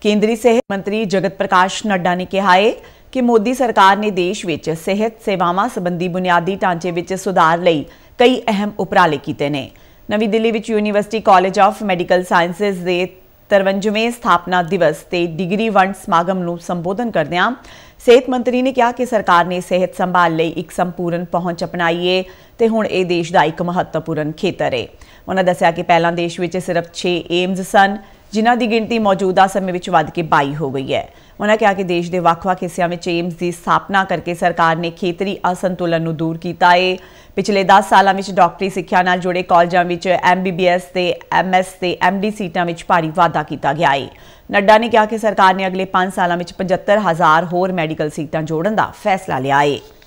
ਕੇਂਦਰੀ ਸਿਹਤ ਮੰਤਰੀ ਜਗਤ ਪ੍ਰਕਾਸ਼ ਨੱਡਾ ਨੇ ਕਿਹਾ ਹੈ ਕਿ ਮੋਦੀ ਸਰਕਾਰ ਨੇ ਦੇਸ਼ ਵਿੱਚ ਸਿਹਤ ਸੇਵਾਵਾਂ ਸੰਬੰਧੀ ਬੁਨਿਆਦੀ ਢਾਂਚੇ ਵਿੱਚ ਸੁਧਾਰ ਲਈ ਕਈ ਅਹਿਮ ਉਪਰਾਲੇ ਕੀਤੇ ਨੇ ਨਵੀਂ ਦਿੱਲੀ ਵਿੱਚ university college of medical sciences ਦੇ 53ਵੇਂ ਸਥਾਪਨਾ ਦਿਵਸ ਤੇ ਡਿਗਰੀ ਵੰਡ ਸਮਾਗਮ ਨੂੰ ਸੰਬੋਧਨ ਕਰਦਿਆਂ ਸਿਹਤ ਮੰਤਰੀ ਨੇ ਕਿਹਾ ਕਿ ਸਰਕਾਰ ਨੇ ਸਿਹਤ ਸੰਭਾਲ ਲਈ ਇੱਕ ਸੰਪੂਰਨ ਪਹੁੰਚ ਅਪਣਾਈ ਹੈ ਤੇ ਹੁਣ ਇਹ ਦੇਸ਼ ਦਾ ਇੱਕ ਮਹੱਤਵਪੂਰਨ ਖੇਤਰ ਹੈ ਉਹਨਾਂ ਦੱਸਿਆ ਕਿ ਪਹਿਲਾਂ ਦੇਸ਼ ਵਿੱਚ ਸਿਰਫ 6 ਏਮਜ਼ ਸਨ ਜਿਨ੍ਹਾਂ ਦੀ ਗਿਣਤੀ ਮੌਜੂਦਾ ਸਮੇਂ ਵਿੱਚ ਵੱਧ ਕੇ 22 ਹੋ ਗਈ ਹੈ ਉਹਨਾਂ ਕਿਹਾ ਕਿ ਦੇਸ਼ ਦੇ ਵੱਖ-ਵੱਖ ਹਿੱਸਿਆਂ ਵਿੱਚ ਏਮਸ ਦੀ ਸਥਾਪਨਾ ਕਰਕੇ ਸਰਕਾਰ ਨੇ ਖੇਤਰੀ ਅਸੰਤੁਲਨ ਨੂੰ ਦੂਰ ਕੀਤਾ ਹੈ ਪਿਛਲੇ 10 ਸਾਲਾਂ ਵਿੱਚ ਡਾਕਟਰੀ ਸਿੱਖਿਆ ਨਾਲ ਜੁੜੇ ਕਾਲਜਾਂ ਵਿੱਚ ਐਮਬੀਬੀਐਸ ਤੇ ਐਮਐਸ ਤੇ ਐਮਡੀ ਸੀਟਾਂ ਵਿੱਚ ਭਾਰੀ ਵਾਧਾ ਕੀਤਾ ਗਿਆ ਹੈ ਨੱਡਾ ਨੇ ਕਿਹਾ ਕਿ ਸਰਕਾਰ ਨੇ ਅਗਲੇ 5 ਸਾਲਾਂ ਵਿੱਚ 75000 ਹੋਰ ਮੈਡੀਕਲ ਸੀਟਾਂ ਜੋੜਨ ਦਾ ਫੈਸਲਾ ਲਿਆ ਹੈ